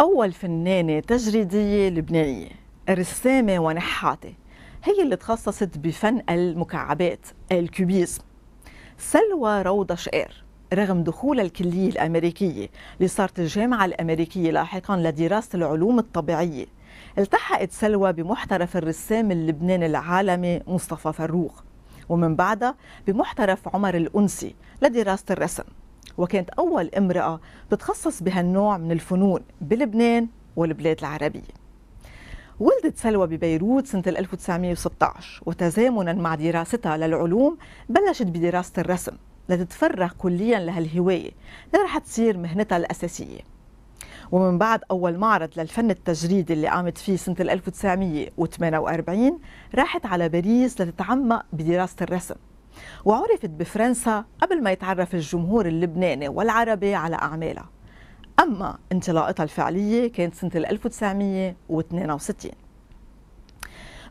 أول فنانة تجريدية لبنانية رسامة ونحاتة هي اللي تخصصت بفن المكعبات الكوبيزم سلوى روضة شقير رغم دخول الكلية الأمريكية اللي صارت الجامعة الأمريكية لاحقا لدراسة العلوم الطبيعية التحقت سلوى بمحترف الرسام اللبناني العالمي مصطفى فروخ ومن بعدها بمحترف عمر الأنسي لدراسة الرسم وكانت أول امرأة تتخصص بهالنوع من الفنون بلبنان والبلاد العربية ولدت سلوى ببيروت سنة 1916 وتزامنا مع دراستها للعلوم بلشت بدراسة الرسم لتتفرغ كليا لهالهواية اللي رح تصير مهنتها الأساسية ومن بعد أول معرض للفن التجريدي اللي قامت فيه سنة 1948 راحت على باريس لتتعمق بدراسة الرسم وعرفت بفرنسا قبل ما يتعرف الجمهور اللبناني والعربي على أعمالها أما انطلاقتها الفعلية كانت سنة 1962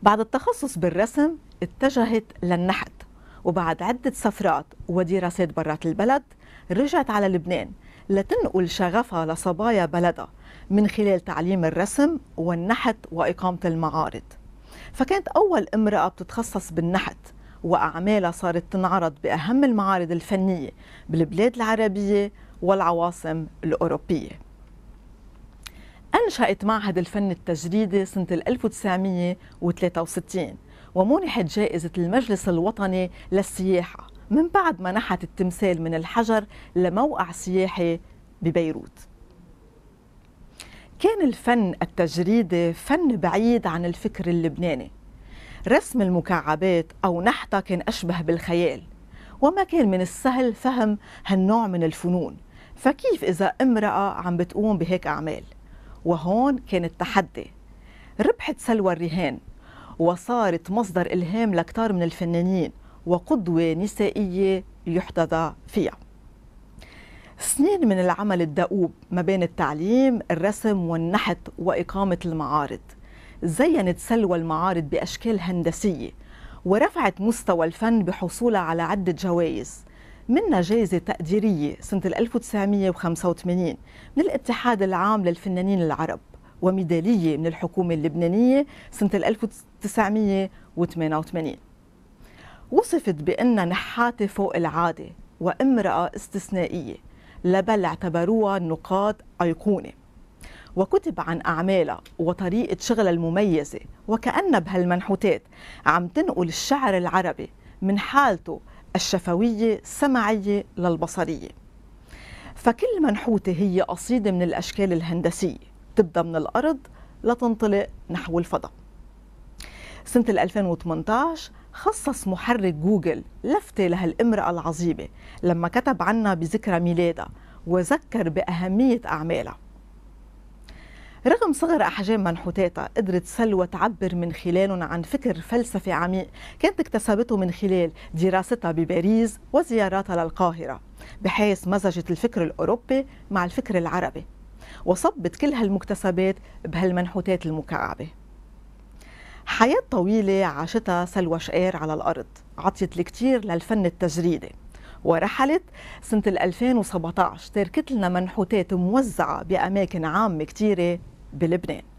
بعد التخصص بالرسم اتجهت للنحت وبعد عدة سفرات ودراسات برات البلد رجعت على لبنان لتنقل شغفها لصبايا بلدها من خلال تعليم الرسم والنحت وإقامة المعارض فكانت أول امرأة بتتخصص بالنحت وأعمالها صارت تنعرض بأهم المعارض الفنية بالبلاد العربية والعواصم الأوروبية أنشأت معهد الفن التجريدي سنة 1963 ومنحت جائزة المجلس الوطني للسياحة من بعد ما نحت التمثال من الحجر لموقع سياحي ببيروت كان الفن التجريدي فن بعيد عن الفكر اللبناني رسم المكعبات أو نحتها كان أشبه بالخيال وما كان من السهل فهم هالنوع من الفنون فكيف إذا امرأة عم بتقوم بهيك أعمال وهون كان التحدي ربحت سلوى الرهان وصارت مصدر إلهام لكتار من الفنانين وقدوة نسائية يحتذى فيها سنين من العمل الدؤوب ما بين التعليم الرسم والنحت وإقامة المعارض زينت سلوى المعارض بأشكال هندسية ورفعت مستوى الفن بحصولها على عدة جوائز منها جائزة تقديرية سنة 1985 من الاتحاد العام للفنانين العرب وميدالية من الحكومة اللبنانية سنة 1988 وصفت بأنها نحاتة فوق العادة وامرأة استثنائية لبل اعتبروها نقاط أيقونة وكتب عن أعمالها وطريقة شغلها المميزة وكأن بهالمنحوتات عم تنقل الشعر العربي من حالته الشفوية السمعية للبصرية فكل منحوتة هي قصيدة من الأشكال الهندسية تبدأ من الأرض لتنطلق نحو الفضاء سنة 2018 خصص محرك جوجل لفتة لهالامرأة العظيمة لما كتب عنها بذكرى ميلادها وذكر بأهمية أعمالها رغم صغر أحجام منحوتاتها قدرت سلوى تعبر من خلالهم عن فكر فلسفي عميق كانت اكتسبته من خلال دراستها بباريس وزياراتها للقاهرة بحيث مزجت الفكر الأوروبي مع الفكر العربي وصبت كل هالمكتسبات بهالمنحوتات المكعبة حياة طويلة عاشتها سلوى شقير على الأرض عطيت الكثير للفن التجريدي ورحلت سنة 2017 تركت لنا منحوتات موزعة بأماكن عامة كثيرة بلبنان